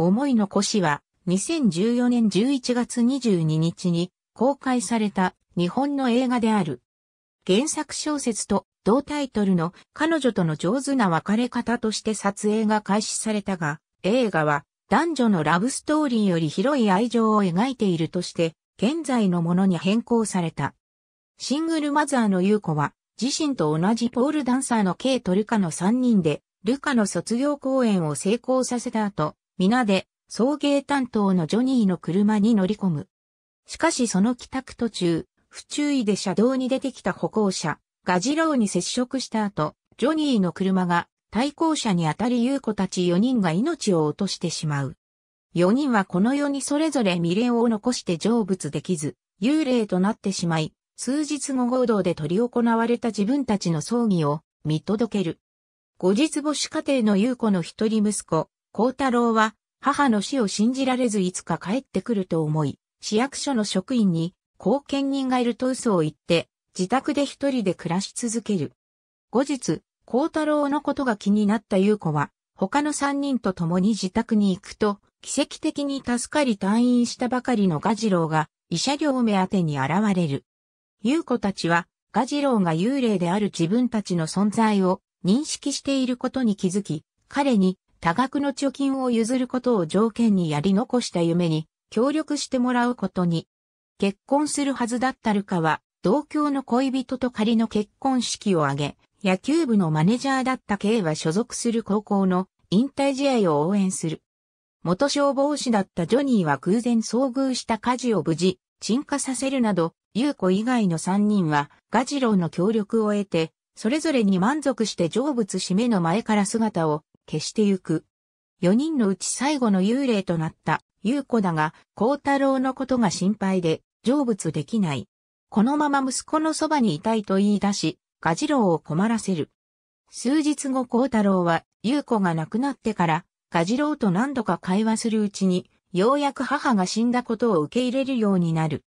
思い残しは2014年11月22日に公開された日本の映画である。原作小説と同タイトルの彼女との上手な別れ方として撮影が開始されたが、映画は男女のラブストーリーより広い愛情を描いているとして、現在のものに変更された。シングルマザーの優子は、自身と同じポールダンサーのケイとルカの3人で、ルカの卒業公演を成功させた後、皆で送迎担当のジョニーの車に乗り込む。しかしその帰宅途中、不注意で車道に出てきた歩行者、ガジローに接触した後、ジョニーの車が対向車に当たり優子たち4人が命を落としてしまう。4人はこの世にそれぞれ未練を残して成仏できず、幽霊となってしまい、数日後合同で取り行われた自分たちの葬儀を見届ける。後日母子家庭の優子の一人息子、幸太郎は母の死を信じられずいつか帰ってくると思い、市役所の職員に後見人がいると嘘を言って、自宅で一人で暮らし続ける。後日、幸太郎のことが気になった優子は、他の三人と共に自宅に行くと、奇跡的に助かり退院したばかりのガジロウが、医者料目当てに現れる。優子たちは、ガジロウが幽霊である自分たちの存在を認識していることに気づき、彼に多額の貯金を譲ることを条件にやり残した夢に協力してもらうことに。結婚するはずだったルカは、同郷の恋人と仮の結婚式を挙げ、野球部のマネジャーだった K は所属する高校の引退試合を応援する。元消防士だったジョニーは偶然遭遇した火事を無事、鎮火させるなど、優子以外の3人は、ガジローの協力を得て、それぞれに満足して成仏締めの前から姿を消してゆく。四人のうち最後の幽霊となった優子だが、幸太郎のことが心配で成仏できない。このまま息子のそばにいたいと言い出し、ジ次郎を困らせる。数日後幸太郎は、優子が亡くなってから、ジ次郎と何度か会話するうちに、ようやく母が死んだことを受け入れるようになる。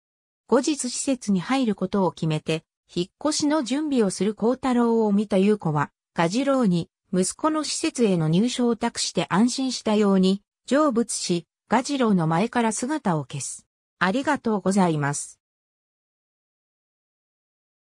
後日施設に入ることを決めて、引っ越しの準備をする幸太郎を見た優子は、ジ次郎に、息子の施設への入所を託して安心したように、成仏し、蛾次郎の前から姿を消す。ありがとうございます。